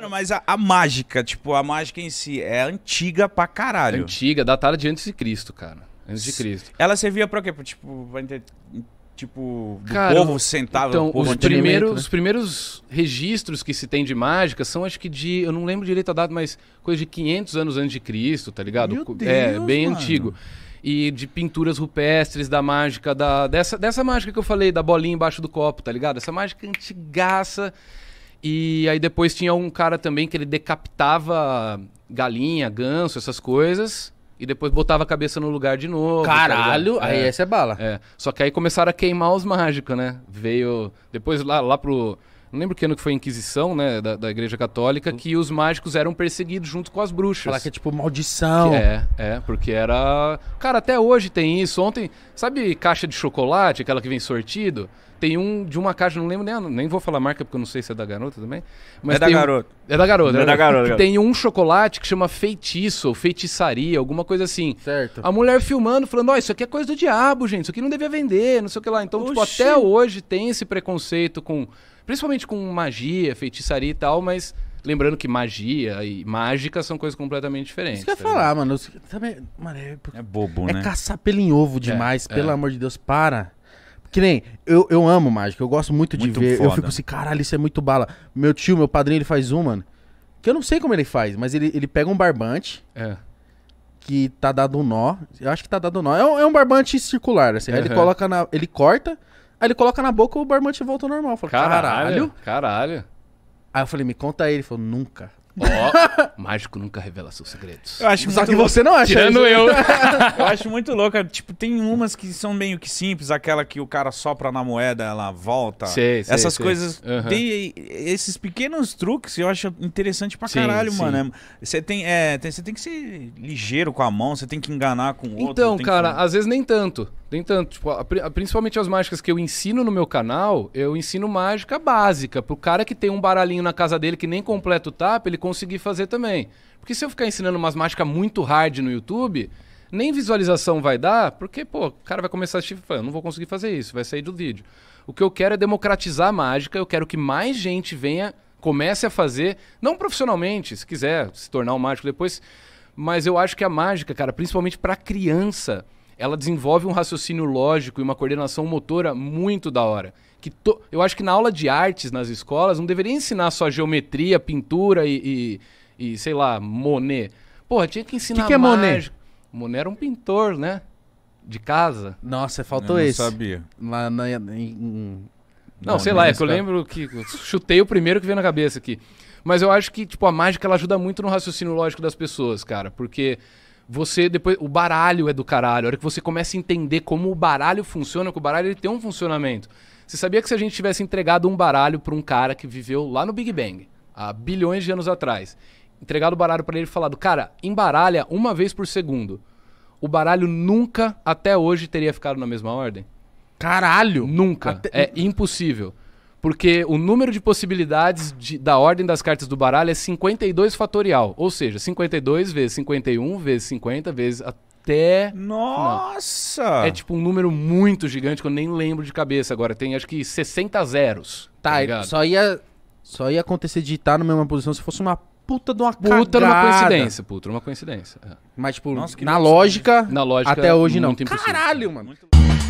Mano, mas a, a, mágica, tipo, a mágica em si é antiga pra caralho. Antiga, datada de antes de Cristo, cara. Antes de Cristo. Ela servia pra quê? Pra, tipo, pra inter... tipo, do cara, povo sentava então, povo os, primeiros, né? os primeiros registros que se tem de mágica são, acho que de, eu não lembro direito a data, mas coisa de 500 anos antes de Cristo, tá ligado? Meu é, Deus, é, bem mano. antigo e de pinturas rupestres, da mágica, da, dessa, dessa mágica que eu falei, da bolinha embaixo do copo, tá ligado? Essa mágica antigaça e aí depois tinha um cara também que ele decapitava galinha, ganso, essas coisas. E depois botava a cabeça no lugar de novo. Tá Caralho, tá aí é, essa é bala. É. Só que aí começaram a queimar os mágicos, né? Veio. Depois lá, lá pro não lembro que ano que foi a Inquisição, né? Da, da Igreja Católica, que os mágicos eram perseguidos junto com as bruxas. Falar que é tipo maldição. Que é, é, porque era. Cara, até hoje tem isso. Ontem, sabe caixa de chocolate, aquela que vem sortido? Tem um de uma caixa, não lembro nem, ah, nem vou falar a marca porque eu não sei se é da garota também. Mas é, da um... garota. é da garota. É da né? garota. Tem um chocolate que chama feitiço ou feitiçaria, alguma coisa assim. Certo. A mulher filmando, falando: Ó, oh, isso aqui é coisa do diabo, gente, isso aqui não devia vender, não sei o que lá. Então, Oxi. tipo, até hoje tem esse preconceito com Principalmente com magia, feitiçaria e tal, mas lembrando que magia e mágica são coisas completamente diferentes. Isso que eu ia tá falar, mano. Também, mano é, é bobo, é né? É caçar pelo em ovo é, demais, é, pelo amor de Deus, para. Que nem, eu, eu amo mágica, eu gosto muito de muito ver. Foda. Eu fico assim, caralho, isso é muito bala. Meu tio, meu padrinho, ele faz um, mano. Que eu não sei como ele faz, mas ele, ele pega um barbante. É. Que tá dado um nó. Eu acho que tá dado um nó. É um, é um barbante circular, assim. Uhum. Aí ele coloca na. Ele corta Aí ele coloca na boca e o barman volta ao normal. caralho, caralho. Caralho. Aí eu falei, me conta aí. Ele falou, nunca oh, mágico nunca revela seus segredos. Eu acho Só que louco. você não acha. Tirando isso. eu. eu acho muito louco. É, tipo, tem umas que são meio que simples, aquela que o cara sopra na moeda, ela volta. Sei, sei, Essas sei. coisas. Uhum. Tem esses pequenos truques eu acho interessante pra sim, caralho, sim. mano. Você tem, é, tem, você tem que ser ligeiro com a mão, você tem que enganar com o outro. Então, cara, que... às vezes nem tanto. Nem tanto. Tipo, a, a, principalmente as mágicas que eu ensino no meu canal, eu ensino mágica básica. Pro cara que tem um baralhinho na casa dele que nem completa o tapa, ele conseguir fazer também. Porque se eu ficar ensinando umas mágicas muito hard no YouTube, nem visualização vai dar, porque, pô, o cara vai começar a assistir eu não vou conseguir fazer isso, vai sair do vídeo. O que eu quero é democratizar a mágica, eu quero que mais gente venha, comece a fazer, não profissionalmente, se quiser se tornar um mágico depois, mas eu acho que a mágica, cara, principalmente para criança, ela desenvolve um raciocínio lógico e uma coordenação motora muito da hora. Que to... Eu acho que na aula de artes nas escolas não deveria ensinar só geometria, pintura e, e, e sei lá, Monet. Porra, tinha que ensinar que que é Monet? Monet era um pintor, né? De casa. Nossa, faltou eu não esse. sabia. Lá na, em... Não, não, sei lá, é que eu lembro que chutei o primeiro que veio na cabeça aqui. Mas eu acho que, tipo, a mágica ela ajuda muito no raciocínio lógico das pessoas, cara, porque você depois o baralho é do caralho. A hora que você começa a entender como o baralho funciona, que o baralho ele tem um funcionamento. Você sabia que se a gente tivesse entregado um baralho para um cara que viveu lá no Big Bang, há bilhões de anos atrás, entregado o baralho para ele e falado, cara, embaralha uma vez por segundo. O baralho nunca até hoje teria ficado na mesma ordem. Caralho! Nunca. Até... É impossível porque o número de possibilidades de, da ordem das cartas do baralho é 52 fatorial, ou seja, 52 vezes 51 vezes 50 vezes até Nossa! Não. É tipo um número muito gigante que eu nem lembro de cabeça agora. Tem acho que 60 zeros. Tá, tá só ia só ia acontecer de estar na mesma posição se fosse uma puta de uma puta numa coincidência, puta uma coincidência. É. Mas tipo, Nossa, na lógica, na lógica até hoje não. Caralho, mano. Muito...